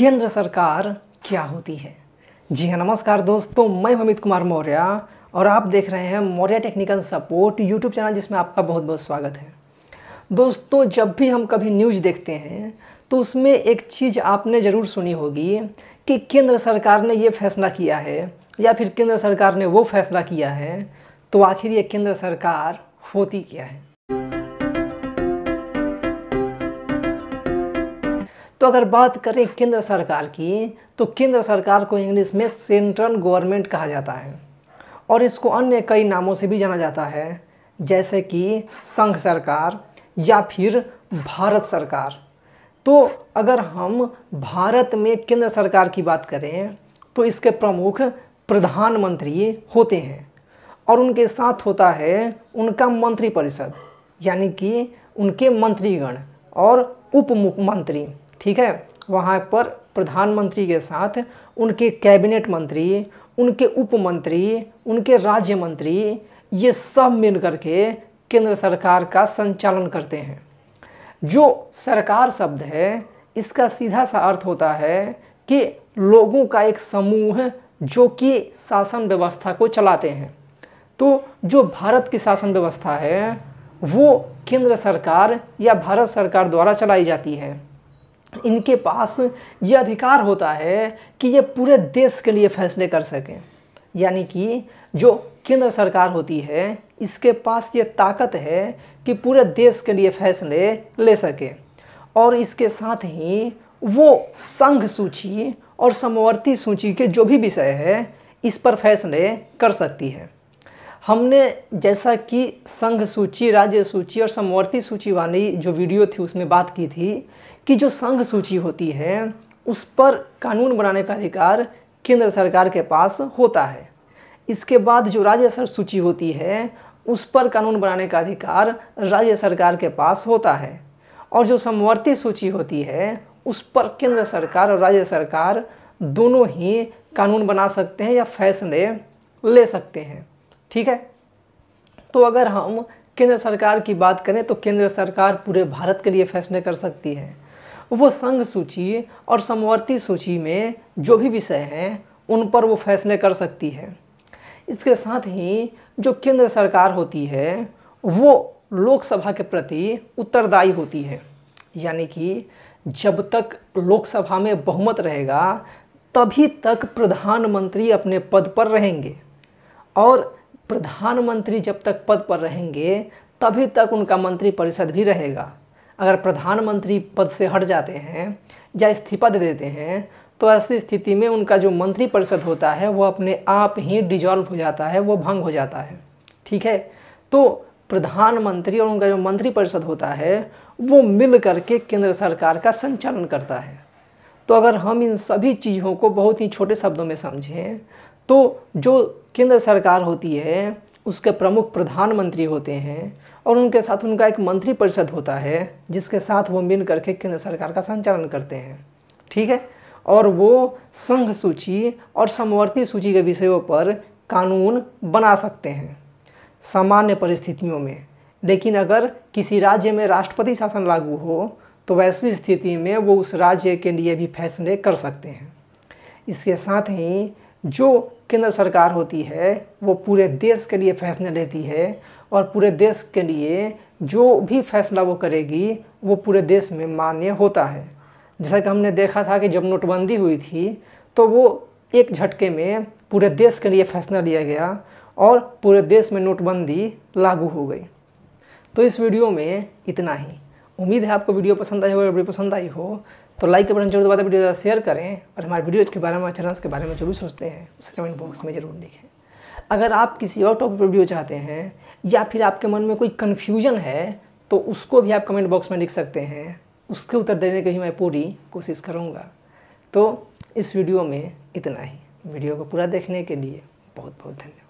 केंद्र सरकार क्या होती है जी हाँ नमस्कार दोस्तों मैं अमित कुमार मौर्य और आप देख रहे हैं Maurya technical support YouTube channel जिसमें आपका बहुत बहुत स्वागत है दोस्तों जब भी हम कभी न्यूज़ देखते हैं तो उसमें एक चीज़ आपने ज़रूर सुनी होगी कि केंद्र सरकार ने ये फैसला किया है या फिर केंद्र सरकार ने वो फैसला किया है तो आखिर ये केंद्र सरकार होती क्या है तो अगर बात करें केंद्र सरकार की तो केंद्र सरकार को इंग्लिश में सेंट्रल गवर्नमेंट कहा जाता है और इसको अन्य कई नामों से भी जाना जाता है जैसे कि संघ सरकार या फिर भारत सरकार तो अगर हम भारत में केंद्र सरकार की बात करें तो इसके प्रमुख प्रधानमंत्री होते हैं और उनके साथ होता है उनका मंत्रिपरिषद यानी कि उनके मंत्रीगण और उप मुख्यमंत्री ठीक है वहाँ पर प्रधानमंत्री के साथ उनके कैबिनेट मंत्री उनके उप मंत्री उनके राज्य मंत्री ये सब मिल के केंद्र सरकार का संचालन करते हैं जो सरकार शब्द है इसका सीधा सा अर्थ होता है कि लोगों का एक समूह जो कि शासन व्यवस्था को चलाते हैं तो जो भारत की शासन व्यवस्था है वो केंद्र सरकार या भारत सरकार द्वारा चलाई जाती है इनके पास ये अधिकार होता है कि ये पूरे देश के लिए फैसले कर सकें यानी कि जो केंद्र सरकार होती है इसके पास ये ताकत है कि पूरे देश के लिए फैसले ले सके और इसके साथ ही वो संघ सूची और समवर्ती सूची के जो भी विषय है इस पर फैसले कर सकती है हमने जैसा कि संघ सूची राज्य सूची और समवर्ती सूची वाली जो वीडियो थी उसमें बात की थी कि जो संघ सूची होती है उस पर कानून बनाने का अधिकार केंद्र सरकार के पास होता है इसके बाद जो राज्य सूची होती है उस पर कानून बनाने का अधिकार राज्य सरकार के पास होता है और जो समवर्ती सूची होती है उस पर केंद्र सरकार और राज्य सरकार दोनों ही कानून बना सकते हैं या फैसले ले सकते हैं ठीक है तो अगर हम केंद्र सरकार की बात करें तो केंद्र सरकार पूरे भारत के लिए फैसले कर सकती है वो संघ सूची और समवर्ती सूची में जो भी विषय हैं उन पर वो फैसले कर सकती है इसके साथ ही जो केंद्र सरकार होती है वो लोकसभा के प्रति उत्तरदायी होती है यानी कि जब तक लोकसभा में बहुमत रहेगा तभी तक प्रधानमंत्री अपने पद पर रहेंगे और प्रधानमंत्री जब तक पद पर रहेंगे तभी तक उनका मंत्री परिषद भी रहेगा अगर प्रधानमंत्री पद से हट जाते हैं या इस्तीफा दे देते हैं तो ऐसी स्थिति में उनका जो मंत्री परिषद होता है वो अपने आप ही डिजॉल्व हो जाता है वो भंग हो जाता है ठीक है तो प्रधानमंत्री और उनका जो मंत्री परिषद होता है वो मिल करके केंद्र सरकार का संचालन करता है तो अगर हम इन सभी चीज़ों को बहुत ही छोटे शब्दों में समझें तो जो केंद्र सरकार होती है उसके प्रमुख प्रधानमंत्री होते हैं और उनके साथ उनका एक मंत्री परिषद होता है जिसके साथ वो मिल करके केंद्र सरकार का संचालन करते हैं ठीक है और वो संघ सूची और समवर्ती सूची के विषयों पर कानून बना सकते हैं सामान्य परिस्थितियों में लेकिन अगर किसी राज्य में राष्ट्रपति शासन लागू हो तो वैसी स्थिति में वो उस राज्य के लिए भी फैसले कर सकते हैं इसके साथ ही जो केंद्र सरकार होती है वो पूरे देश के लिए फैसले लेती है और पूरे देश के लिए जो भी फैसला वो करेगी वो पूरे देश में मान्य होता है जैसा कि हमने देखा था कि जब नोटबंदी हुई थी तो वो एक झटके में पूरे देश के लिए फैसला लिया गया और पूरे देश में नोटबंदी लागू हो गई तो इस वीडियो में इतना ही उम्मीद है आपको वीडियो पसंद आई हो वीडियो पसंद आई हो तो लाइक के बटन जरूर दबाते वीडियो ज़्यादा शेयर करें और हमारे वीडियोज़ के बारे में चैनल्स के बारे में जो भी सोचते हैं उसे कमेंट बॉक्स में ज़रूर लिखें अगर आप किसी और टॉपिक पर वीडियो चाहते हैं या फिर आपके मन में कोई कन्फ्यूजन है तो उसको भी आप कमेंट बॉक्स में लिख सकते हैं उसके उत्तर देने की मैं पूरी कोशिश करूँगा तो इस वीडियो में इतना ही वीडियो को पूरा देखने के लिए बहुत बहुत धन्यवाद